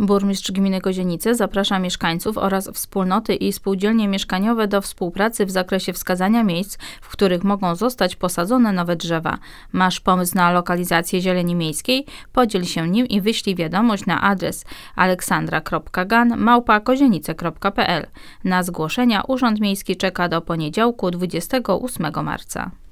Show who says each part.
Speaker 1: Burmistrz gminy Kozienice zaprasza mieszkańców oraz wspólnoty i spółdzielnie mieszkaniowe do współpracy w zakresie wskazania miejsc, w których mogą zostać posadzone nowe drzewa. Masz pomysł na lokalizację zieleni miejskiej? Podziel się nim i wyślij wiadomość na adres aleksandra.gan@kozienice.pl. Na zgłoszenia Urząd Miejski czeka do poniedziałku 28 marca.